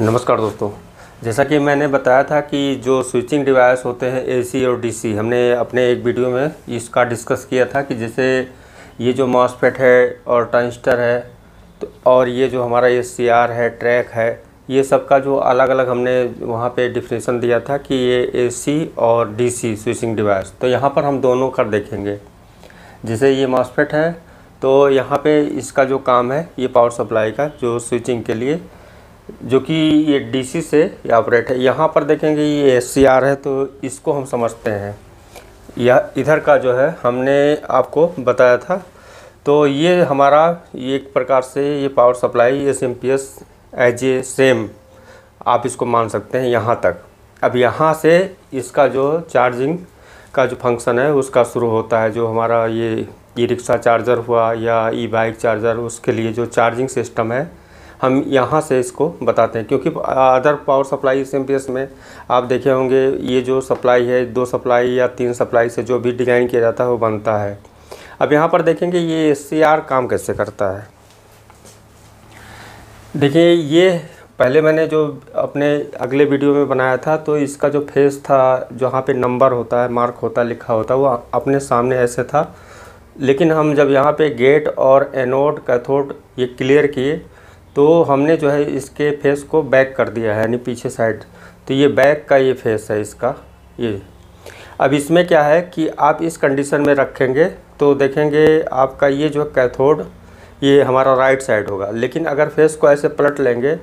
नमस्कार दोस्तों जैसा कि मैंने बताया था कि जो स्विचिंग डिवाइस होते हैं एसी और डीसी हमने अपने एक वीडियो में इसका डिस्कस किया था कि जैसे ये जो मॉसफेट है और ट्रांजिस्टर है तो और ये जो हमारा एस है ट्रैक है ये सब का जो अलग अलग हमने वहाँ पे डिफिनेशन दिया था कि ये ए और डी स्विचिंग डिवाइस तो यहाँ पर हम दोनों कर देखेंगे जैसे ये मॉसफेट है तो यहाँ पे इसका जो काम है ये पावर सप्लाई का जो स्विचिंग के लिए जो कि ये डीसी से ये ऑपरेट है यहाँ पर देखेंगे ये एस है तो इसको हम समझते हैं यह इधर का जो है हमने आपको बताया था तो ये हमारा एक प्रकार से ये power supply S M P S as a same आप इसको मान सकते हैं यहाँ तक अब यहाँ से इसका जो चार्जिंग का जो फंक्शन है उसका शुरू होता है जो हमारा ये ई रिक्शा चार्जर हुआ या ई बाइक चार्जर उसके लिए जो चार्जिंग सिस्टम है हम यहाँ से इसको बताते हैं क्योंकि अदर पावर सप्लाई इस एम में आप देखे होंगे ये जो सप्लाई है दो सप्लाई या तीन सप्लाई से जो भी डिज़ाइन किया जाता है वो बनता है अब यहाँ पर देखेंगे ये एस काम कैसे करता है देखिए ये पहले मैंने जो अपने अगले वीडियो में बनाया था तो इसका जो फेस था जहाँ पे नंबर होता है मार्क होता लिखा होता वो अपने सामने ऐसे था लेकिन हम जब यहाँ पे गेट और एनोड कैथोड ये क्लियर किए तो हमने जो है इसके फेस को बैक कर दिया है यानी पीछे साइड तो ये बैक का ये फेस है इसका ये अब इसमें क्या है कि आप इस कंडीशन में रखेंगे तो देखेंगे आपका ये जो कैथोड ये हमारा राइट साइड होगा लेकिन अगर फेस को ऐसे पलट लेंगे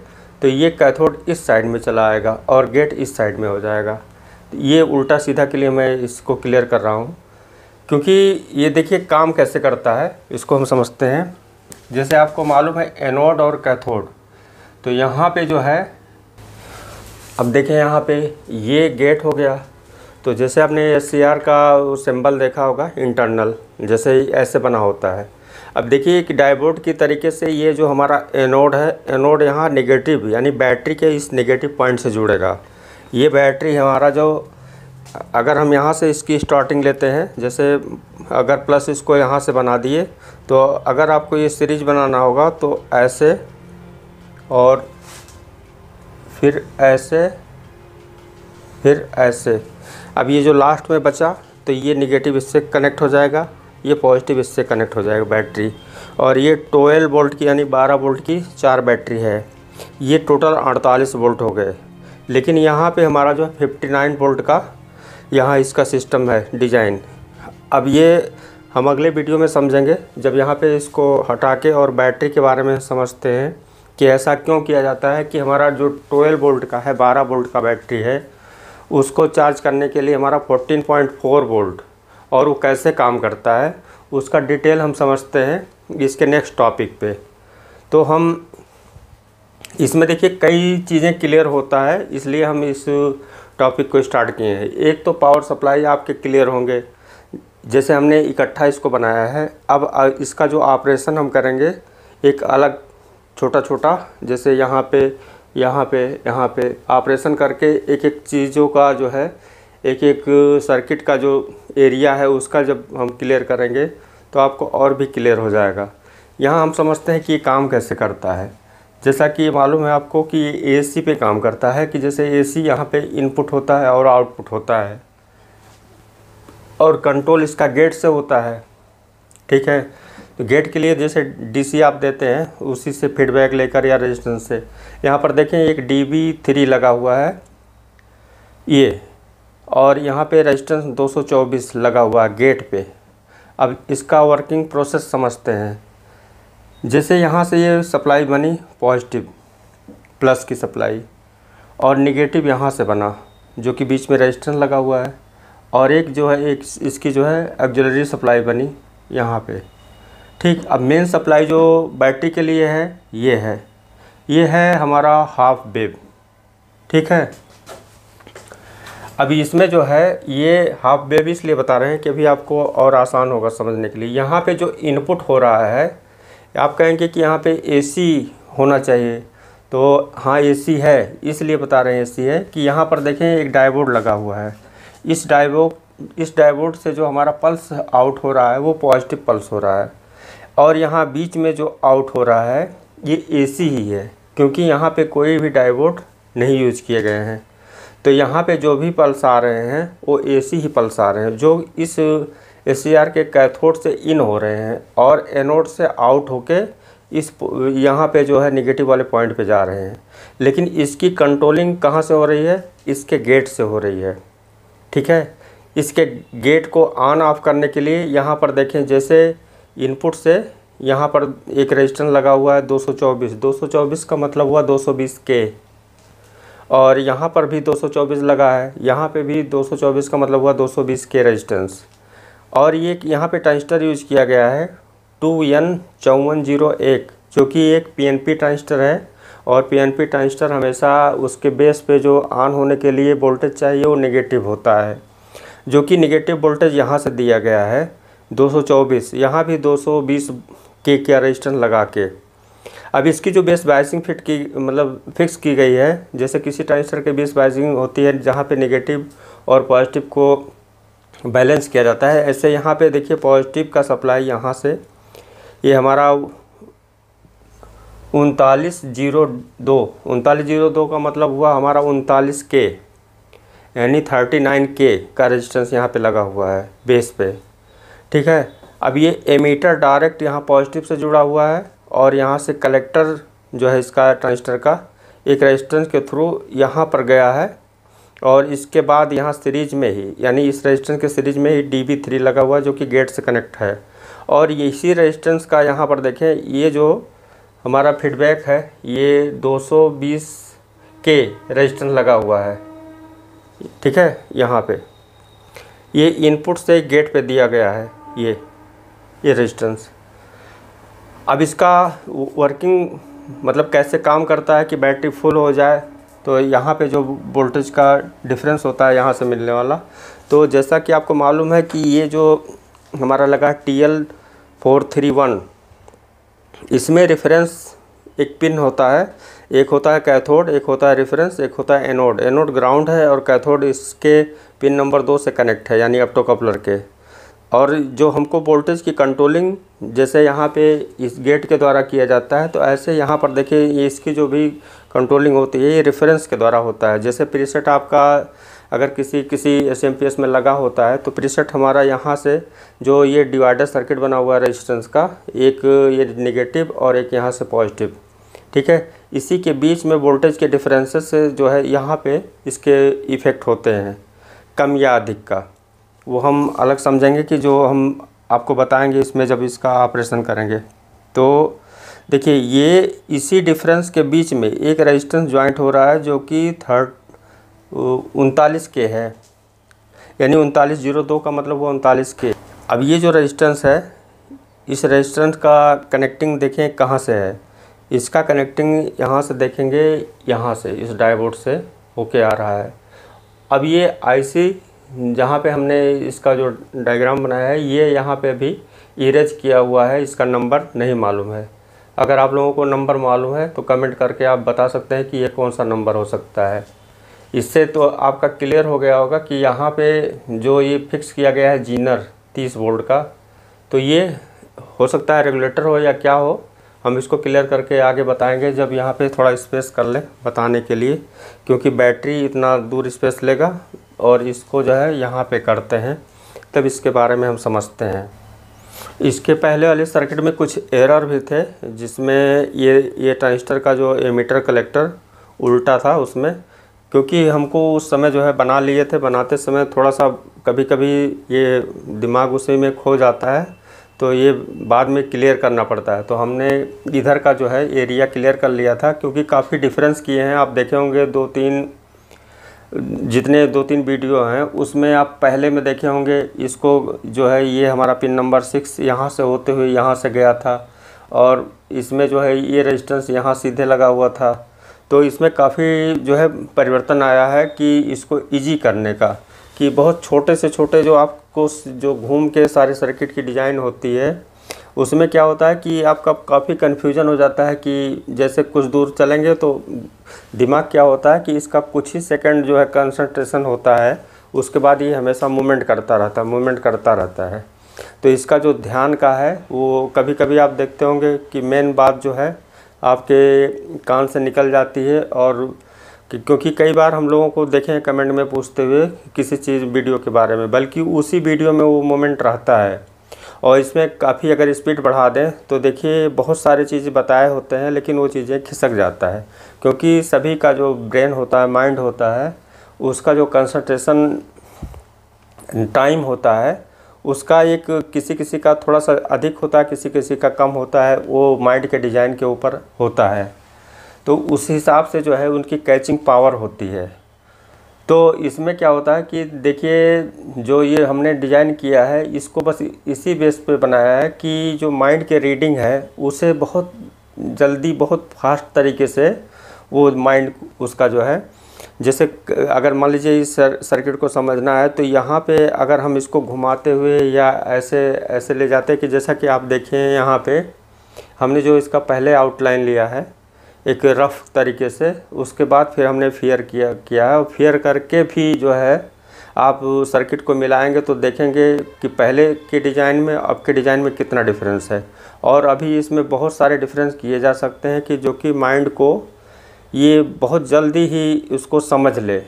तो ये कैथोड इस साइड में चला आएगा और गेट इस साइड में हो जाएगा ये उल्टा सीधा के लिए मैं इसको क्लियर कर रहा हूँ क्योंकि ये देखिए काम कैसे करता है इसको हम समझते हैं जैसे आपको मालूम है एनोड और कैथोड तो यहाँ पे जो है अब देखें यहाँ पे ये गेट हो गया तो जैसे आपने एस का सिंबल देखा होगा इंटरनल जैसे ऐसे बना होता है अब देखिए कि डायबोर्ड की तरीके से ये जो हमारा एनोड है एनोड यहाँ नेगेटिव यानी बैटरी के इस नेगेटिव पॉइंट से जुड़ेगा ये बैटरी हमारा जो अगर हम यहाँ से इसकी स्टार्टिंग लेते हैं जैसे अगर प्लस इसको यहाँ से बना दिए तो अगर आपको ये सीरीज बनाना होगा तो ऐसे और फिर ऐसे फिर ऐसे अब ये जो लास्ट में बचा तो ये निगेटिव इससे कनेक्ट हो जाएगा ये पॉजिटिव इससे कनेक्ट हो जाएगा बैटरी और ये ट्वेल्व वोल्ट की यानी बारह वोल्ट की चार बैटरी है ये टोटल अड़तालीस वोल्ट हो गए लेकिन यहाँ पे हमारा जो है फिफ्टी नाइन वोल्ट का यहाँ इसका सिस्टम है डिजाइन अब ये हम अगले वीडियो में समझेंगे जब यहाँ पे इसको हटा के और बैटरी के बारे में समझते हैं कि ऐसा क्यों किया जाता है कि हमारा जो 12 वोल्ट का है 12 वोल्ट का बैटरी है उसको चार्ज करने के लिए हमारा 14.4 वोल्ट और वो कैसे काम करता है उसका डिटेल हम समझते हैं इसके नेक्स्ट टॉपिक पे तो हम इसमें देखिए कई चीज़ें क्लियर होता है इसलिए हम इस टॉपिक को स्टार्ट किए हैं एक तो पावर सप्लाई आपके क्लियर होंगे जैसे हमने इकट्ठा इसको बनाया है अब इसका जो ऑपरेशन हम करेंगे एक अलग छोटा छोटा जैसे यहाँ पे यहाँ पे यहाँ पे ऑपरेशन करके एक एक चीज़ों का जो है एक एक सर्किट का जो एरिया है उसका जब हम क्लियर करेंगे तो आपको और भी क्लियर हो जाएगा यहाँ हम समझते हैं कि ये काम कैसे करता है जैसा कि मालूम है आपको कि ये ए पे काम करता है कि जैसे ए सी यहाँ पर इनपुट होता है और आउटपुट होता है और कंट्रोल इसका गेट से होता है ठीक है तो गेट के लिए जैसे डीसी आप देते हैं उसी से फीडबैक लेकर या रेजिस्टेंस से यहाँ पर देखें एक डीबी थ्री लगा हुआ है ये और यहाँ पे रेजिस्टेंस 224 लगा हुआ है गेट पे अब इसका वर्किंग प्रोसेस समझते हैं जैसे यहाँ से ये सप्लाई बनी पॉजिटिव प्लस की सप्लाई और निगेटिव यहाँ से बना जो कि बीच में रजिस्टर लगा हुआ है और एक जो है एक इसकी जो है एक्जलरी सप्लाई बनी यहाँ पे ठीक अब मेन सप्लाई जो बैटरी के लिए है ये है ये है हमारा हाफ बेब ठीक है अभी इसमें जो है ये हाफ बेब इसलिए बता रहे हैं कि अभी आपको और आसान होगा समझने के लिए यहाँ पे जो इनपुट हो रहा है आप कहेंगे कि यहाँ पे एसी होना चाहिए तो हाँ एसी है इसलिए बता रहे हैं एसी है कि यहाँ पर देखें एक डायबोर्ड लगा हुआ है इस डायबोर्ड इस डायबोर्ड से जो हमारा पल्स आउट हो रहा है वो पॉजिटिव पल्स हो रहा है और यहाँ बीच में जो आउट हो रहा है ये ए ही है क्योंकि यहाँ पर कोई भी डायबोर्ड नहीं यूज किए गए हैं तो यहाँ पे जो भी पल्स आ रहे हैं वो एसी ही पल्स आ रहे हैं जो इस एस e के कैथोड से इन हो रहे हैं और एनोड से आउट होके इस यहाँ पे जो है निगेटिव वाले पॉइंट पे जा रहे हैं लेकिन इसकी कंट्रोलिंग कहाँ से हो रही है इसके गेट से हो रही है ठीक है इसके गेट को ऑन ऑफ करने के लिए यहाँ पर देखें जैसे इनपुट से यहाँ पर एक रजिस्टर लगा हुआ है 224 224 का मतलब हुआ 220 के और यहाँ पर भी 224 लगा है यहाँ पे भी 224 का मतलब हुआ 220 के रेजिस्टेंस और ये यहाँ पे ट्रांजिस्टर यूज़ किया गया है टू एन चौवन जीरो एक जो कि एक पीएनपी ट्रांजिस्टर है और पीएनपी ट्रांजिस्टर हमेशा उसके बेस पे जो ऑन होने के लिए वोल्टेज चाहिए वो नेगेटिव होता है जो कि नेगेटिव वोल्टेज यहाँ से दिया गया है 224 यहाँ भी 220 के क्या रजिस्टर लगा के अब इसकी जो बेस बाइसिंग फिट की मतलब फिक्स की गई है जैसे किसी ट्रांजिस्टर के बेस बाइसिंग होती है जहाँ पे नेगेटिव और पॉजिटिव को बैलेंस किया जाता है ऐसे यहाँ पे देखिए पॉजिटिव का सप्लाई यहाँ से ये यह हमारा उनतालीस जीरो दो उनतालीस जीरो दो का मतलब हुआ हमारा उनतालीस के यानी थर्टी नाइन के का रेजिस्टेंस यहाँ पे लगा हुआ है बेस पे ठीक है अब ये एमीटर डायरेक्ट यहाँ पॉजिटिव से जुड़ा हुआ है और यहाँ से कलेक्टर जो है इसका ट्रांजिस्टर का एक रेजिस्टेंस के थ्रू यहाँ पर गया है और इसके बाद यहाँ सीरीज में ही यानी इस रजिस्टेंस के सीरीज में ही डी बी थ्री लगा हुआ है जो कि गेट से कनेक्ट है और इसी रजिस्टेंस का यहाँ पर देखें ये जो हमारा फीडबैक है ये 220 के रजिस्टेंस लगा हुआ है ठीक है यहाँ पे ये इनपुट से गेट पे दिया गया है ये ये रजिस्टेंस अब इसका वर्किंग मतलब कैसे काम करता है कि बैटरी फुल हो जाए तो यहाँ पे जो वोल्टेज का डिफरेंस होता है यहाँ से मिलने वाला तो जैसा कि आपको मालूम है कि ये जो हमारा लगा है T L four three one इसमें रेफरेंस एक पिन होता है एक होता है कैथोड एक होता है रेफरेंस एक होता है एनोड एनोड ग्राउंड है और कैथोड इसके पिन नंबर दो से कनेक्ट है यानी अपटो कपलर के और जो हमको वोल्टेज की कंट्रोलिंग जैसे यहाँ पे इस गेट के द्वारा किया जाता है तो ऐसे यहाँ पर देखिए ये इसकी जो भी कंट्रोलिंग होती है ये रेफरेंस के द्वारा होता है जैसे प्रीसेट आपका अगर किसी किसी एस में लगा होता है तो प्रीसेट हमारा यहाँ से जो ये डिवाइडर सर्किट बना हुआ है रजिस्टेंस का एक ये निगेटिव और एक यहाँ से पॉजिटिव ठीक है इसी के बीच में वोल्टेज के डिफरेंसेस जो है यहाँ पर इसके इफ़ेक्ट होते हैं कम या अधिक का वो हम अलग समझेंगे कि जो हम आपको बताएंगे इसमें जब इसका ऑपरेशन करेंगे तो देखिए ये इसी डिफरेंस के बीच में एक रेजिस्टेंस ज्वाइंट हो रहा है जो कि थर्ड उनतालीस के है यानी उनतालीस जीरो दो का मतलब वो उनतालीस के अब ये जो रेजिस्टेंस है इस रेजिस्टेंस का कनेक्टिंग देखें कहाँ से है इसका कनेक्टिंग यहाँ से देखेंगे यहाँ से इस डाइवोर्ट से होके आ रहा है अब ये आईसी जहाँ पे हमने इसका जो डायग्राम बनाया है ये यहाँ पे भी इरेज किया हुआ है इसका नंबर नहीं मालूम है अगर आप लोगों को नंबर मालूम है तो कमेंट करके आप बता सकते हैं कि ये कौन सा नंबर हो सकता है इससे तो आपका क्लियर हो गया होगा कि यहाँ पे जो ये फिक्स किया गया है जीनर तीस वोल्ट का तो ये हो सकता है रेगुलेटर हो या क्या हो हम इसको क्लियर करके आगे बताएंगे जब यहाँ पे थोड़ा स्पेस कर लें बताने के लिए क्योंकि बैटरी इतना दूर स्पेस लेगा और इसको जो है यहाँ पे करते हैं तब इसके बारे में हम समझते हैं इसके पहले वाले सर्किट में कुछ एरर भी थे जिसमें ये ये ट्रांजिस्टर का जो एमीटर कलेक्टर उल्टा था उसमें क्योंकि हमको उस समय जो है बना लिए थे बनाते समय थोड़ा सा कभी कभी ये दिमाग उसी में खो जाता है तो ये बाद में क्लियर करना पड़ता है तो हमने इधर का जो है एरिया क्लियर कर लिया था क्योंकि काफ़ी डिफरेंस किए हैं आप देखे होंगे दो तीन जितने दो तीन वीडियो हैं उसमें आप पहले में देखे होंगे इसको जो है ये हमारा पिन नंबर सिक्स यहाँ से होते हुए यहाँ से गया था और इसमें जो है ये रेजिस्टेंस यहाँ सीधे लगा हुआ था तो इसमें काफ़ी जो है परिवर्तन आया है कि इसको इजी करने का कि बहुत छोटे से छोटे जो आपको जो घूम के सारे सर्किट की डिज़ाइन होती है उसमें क्या होता है कि आपका काफ़ी कन्फ्यूजन हो जाता है कि जैसे कुछ दूर चलेंगे तो दिमाग क्या होता है कि इसका कुछ ही सेकंड जो है कंसंट्रेशन होता है उसके बाद ये हमेशा मूवमेंट करता रहता है मूवमेंट करता रहता है तो इसका जो ध्यान का है वो कभी कभी आप देखते होंगे कि मेन बात जो है आपके कान से निकल जाती है और क्योंकि कई बार हम लोगों को देखें कमेंट में पूछते हुए किसी चीज़ वीडियो के बारे में बल्कि उसी वीडियो में वो मोमेंट रहता है और इसमें काफ़ी अगर स्पीड बढ़ा दें तो देखिए बहुत सारी चीज़ बताए होते हैं लेकिन वो चीज़ें खिसक जाता है क्योंकि सभी का जो ब्रेन होता है माइंड होता है उसका जो कंसंट्रेशन टाइम होता है उसका एक किसी किसी का थोड़ा सा अधिक होता है किसी किसी का कम होता है वो माइंड के डिज़ाइन के ऊपर होता है तो उस हिसाब से जो है उनकी कैचिंग पावर होती है तो इसमें क्या होता है कि देखिए जो ये हमने डिज़ाइन किया है इसको बस इसी बेस पे बनाया है कि जो माइंड के रीडिंग है उसे बहुत जल्दी बहुत फास्ट तरीके से वो माइंड उसका जो है जैसे अगर मान लीजिए इस सर्किट को समझना है तो यहाँ पे अगर हम इसको घुमाते हुए या ऐसे ऐसे ले जाते हैं कि जैसा कि आप देखें यहाँ पे हमने जो इसका पहले आउटलाइन लिया है एक रफ़ तरीके से उसके बाद फिर हमने फेयर किया किया है और फेयर करके भी जो है आप सर्किट को मिलाएंगे तो देखेंगे कि पहले के डिज़ाइन में अब के डिज़ाइन में कितना डिफरेंस है और अभी इसमें बहुत सारे डिफरेंस किए जा सकते हैं कि जो कि माइंड को ये बहुत जल्दी ही उसको समझ ले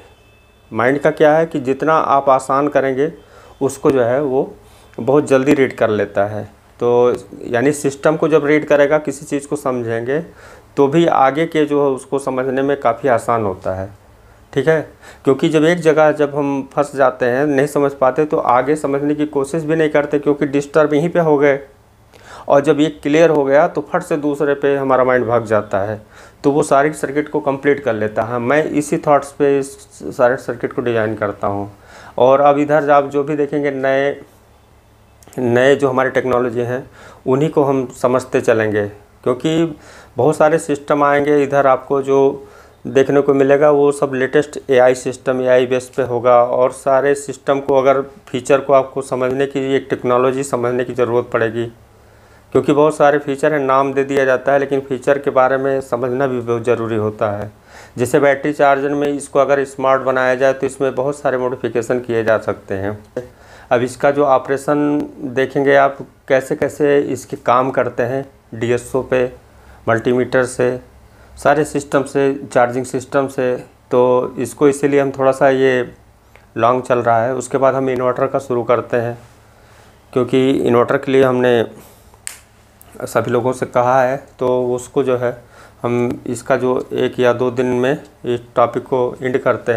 माइंड का क्या है कि जितना आप आसान करेंगे उसको जो है वो बहुत जल्दी रीड कर लेता है तो यानी सिस्टम को जब रीड करेगा किसी चीज़ को समझेंगे तो भी आगे के जो है उसको समझने में काफ़ी आसान होता है ठीक है क्योंकि जब एक जगह जब हम फंस जाते हैं नहीं समझ पाते तो आगे समझने की कोशिश भी नहीं करते क्योंकि डिस्टर्ब यहीं पे हो गए और जब ये क्लियर हो गया तो फट से दूसरे पे हमारा माइंड भाग जाता है तो वो सारे सर्किट को कंप्लीट कर लेता है मैं इसी थॉट्स पे इस सारे सर्किट को डिज़ाइन करता हूँ और अब इधर आप जो भी देखेंगे नए नए जो हमारी टेक्नोलॉजी हैं उन्हीं को हम समझते चलेंगे क्योंकि बहुत सारे सिस्टम आएंगे इधर आपको जो देखने को मिलेगा वो सब latest AI system AI base पे होगा और सारे सिस्टम को अगर फीचर को आपको समझने की एक टेक्नोलॉजी समझने की ज़रूरत पड़ेगी क्योंकि बहुत सारे फीचर हैं नाम दे दिया जाता है लेकिन फीचर के बारे में समझना भी बहुत ज़रूरी होता है जैसे बैटरी चार्जर में इसको अगर स्मार्ट बनाया जाए तो इसमें बहुत सारे मोडिफिकेशन किए जा सकते हैं अब इसका जो ऑपरेशन देखेंगे आप कैसे कैसे इसके काम करते हैं डीएसओ पे मल्टीमीटर से सारे सिस्टम से चार्जिंग सिस्टम से तो इसको इसीलिए हम थोड़ा सा ये लॉन्ग चल रहा है उसके बाद हम इन्वर्टर का शुरू करते हैं क्योंकि इन्वर्टर के लिए हमने सभी लोगों से कहा है तो उसको जो है हम इसका जो एक या दो दिन में इस टॉपिक को एंड करते हैं